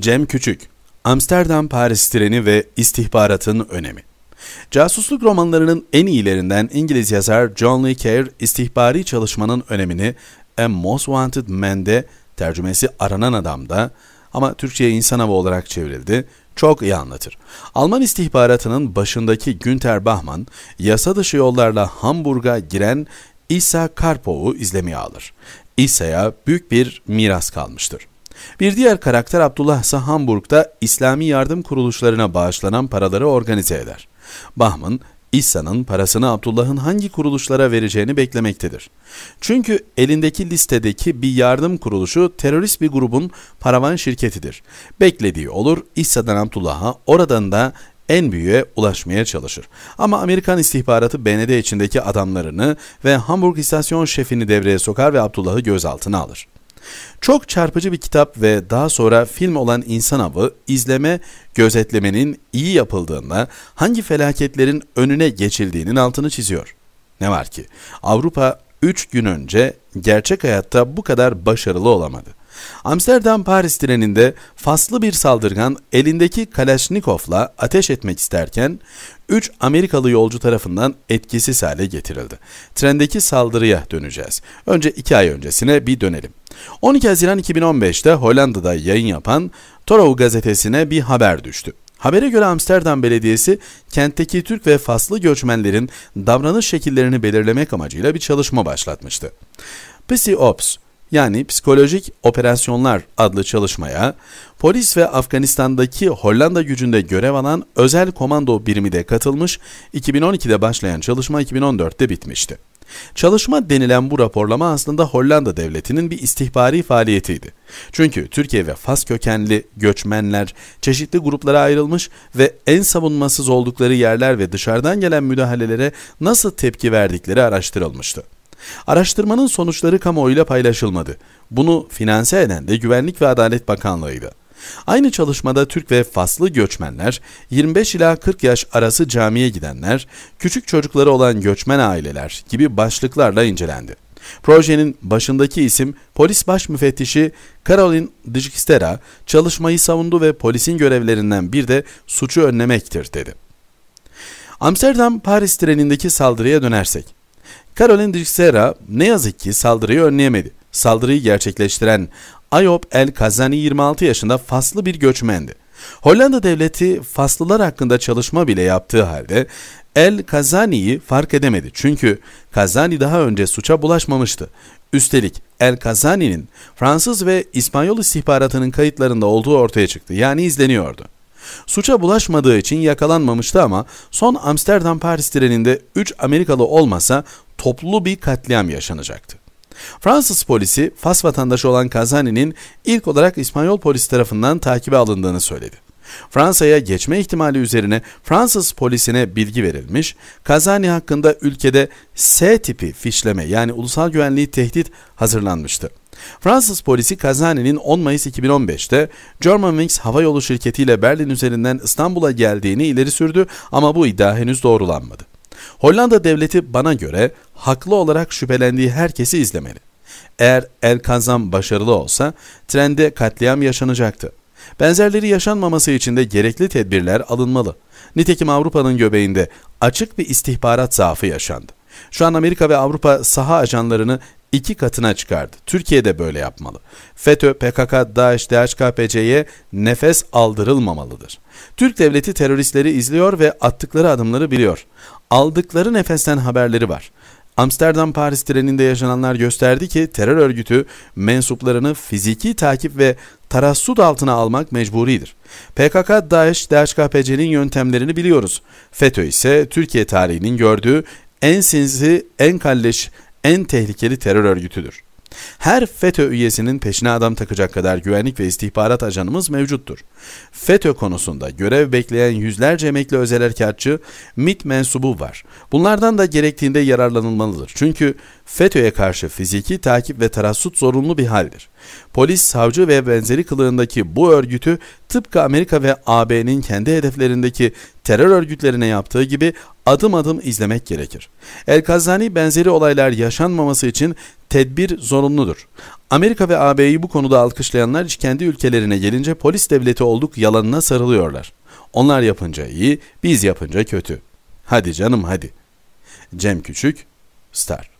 Cem Küçük, Amsterdam Paris treni ve istihbaratın önemi. Casusluk romanlarının en iyilerinden İngiliz yazar John Le Carre istihbari çalışmanın önemini A Most Wanted Man'de tercümesi Aranan Adam'da ama Türkçe'ye insan avı olarak çevrildi çok iyi anlatır. Alman istihbaratının başındaki Günter Bahman, yasa dışı yollarla Hamburg'a giren İsa Karpov'u izlemeye alır. İsa'ya büyük bir miras kalmıştır. Bir diğer karakter Abdullah ise Hamburg'da İslami yardım kuruluşlarına bağışlanan paraları organize eder. Bahman, İhsan'ın parasını Abdullah'ın hangi kuruluşlara vereceğini beklemektedir. Çünkü elindeki listedeki bir yardım kuruluşu terörist bir grubun paravan şirketidir. Beklediği olur, İhsan'dan Abdullah'a, oradan da en büyüğe ulaşmaya çalışır. Ama Amerikan istihbaratı BND içindeki adamlarını ve Hamburg istasyon şefini devreye sokar ve Abdullah'ı gözaltına alır. Çok çarpıcı bir kitap ve daha sonra film olan İnsan Avı, izleme, gözetlemenin iyi yapıldığında hangi felaketlerin önüne geçildiğinin altını çiziyor. Ne var ki Avrupa 3 gün önce gerçek hayatta bu kadar başarılı olamadı. Amsterdam Paris treninde faslı bir saldırgan elindeki Kalashnikov'la ateş etmek isterken 3 Amerikalı yolcu tarafından etkisiz hale getirildi. Trendeki saldırıya döneceğiz. Önce 2 ay öncesine bir dönelim. 12 Haziran 2015'te Hollanda'da yayın yapan Torov gazetesine bir haber düştü. Habere göre Amsterdam Belediyesi kentteki Türk ve Faslı göçmenlerin davranış şekillerini belirlemek amacıyla bir çalışma başlatmıştı. Psi Ops yani psikolojik operasyonlar adlı çalışmaya polis ve Afganistan'daki Hollanda gücünde görev alan özel komando birimi de katılmış. 2012'de başlayan çalışma 2014'te bitmişti. Çalışma denilen bu raporlama aslında Hollanda devletinin bir istihbari faaliyetiydi. Çünkü Türkiye ve Fas kökenli göçmenler çeşitli gruplara ayrılmış ve en savunmasız oldukları yerler ve dışarıdan gelen müdahalelere nasıl tepki verdikleri araştırılmıştı. Araştırmanın sonuçları kamuoyuyla paylaşılmadı. Bunu finanse eden de Güvenlik ve Adalet Bakanlığı'ydı. Aynı çalışmada Türk ve Faslı göçmenler, 25 ila 40 yaş arası camiye gidenler, küçük çocukları olan göçmen aileler gibi başlıklarla incelendi. Projenin başındaki isim polis baş müfettişi Caroline Dijkstera çalışmayı savundu ve polisin görevlerinden bir de suçu önlemektir dedi. Amsterdam Paris trenindeki saldırıya dönersek Caroline Dixera ne yazık ki saldırıyı önleyemedi. Saldırıyı gerçekleştiren Ayop El Kazani 26 yaşında Faslı bir göçmendi. Hollanda devleti Faslılar hakkında çalışma bile yaptığı halde El Kazani'yi fark edemedi. Çünkü Kazani daha önce suça bulaşmamıştı. Üstelik El Kazani'nin Fransız ve İspanyol istihbaratının kayıtlarında olduğu ortaya çıktı. Yani izleniyordu. Suça bulaşmadığı için yakalanmamıştı ama son Amsterdam Paris treninde 3 Amerikalı olmasa toplu bir katliam yaşanacaktı. Fransız polisi Fas vatandaşı olan Kazani'nin ilk olarak İspanyol polisi tarafından takibe alındığını söyledi. Fransa'ya geçme ihtimali üzerine Fransız polisine bilgi verilmiş, Kazani hakkında ülkede S tipi fişleme yani ulusal güvenliği tehdit hazırlanmıştı. Fransız polisi Kazani'nin 10 Mayıs 2015'te Germanwings havayolu şirketiyle Berlin üzerinden İstanbul'a geldiğini ileri sürdü ama bu iddia henüz doğrulanmadı. Hollanda devleti bana göre haklı olarak şüphelendiği herkesi izlemeli. Eğer El kazan başarılı olsa trende katliam yaşanacaktı. Benzerleri yaşanmaması için de gerekli tedbirler alınmalı. Nitekim Avrupa'nın göbeğinde açık bir istihbarat zaafı yaşandı. Şu an Amerika ve Avrupa saha ajanlarını iki katına çıkardı. Türkiye de böyle yapmalı. FETÖ, PKK, DAEŞ, DHKPC'ye nefes aldırılmamalıdır. Türk devleti teröristleri izliyor ve attıkları adımları biliyor. Aldıkları nefesten haberleri var. Amsterdam Paris treninde yaşananlar gösterdi ki terör örgütü mensuplarını fiziki takip ve tarassut altına almak mecburidir. PKK, DAEŞ, DHKPC'nin yöntemlerini biliyoruz. FETÖ ise Türkiye tarihinin gördüğü en sinsi, en kalleş, en tehlikeli terör örgütüdür. Her FETÖ üyesinin peşine adam takacak kadar güvenlik ve istihbarat ajanımız mevcuttur. FETÖ konusunda görev bekleyen yüzlerce emekli özel erkatçı, MIT mensubu var. Bunlardan da gerektiğinde yararlanılmalıdır. Çünkü FETÖ'ye karşı fiziki takip ve tarassut zorunlu bir haldir. Polis, savcı ve benzeri kılığındaki bu örgütü tıpkı Amerika ve AB'nin kendi hedeflerindeki terör örgütlerine yaptığı gibi adım adım izlemek gerekir. el Kazani benzeri olaylar yaşanmaması için tedbir zorunludur. Amerika ve AB'yi bu konuda alkışlayanlar kendi ülkelerine gelince polis devleti olduk yalanına sarılıyorlar. Onlar yapınca iyi, biz yapınca kötü. Hadi canım hadi. Cem Küçük, Star.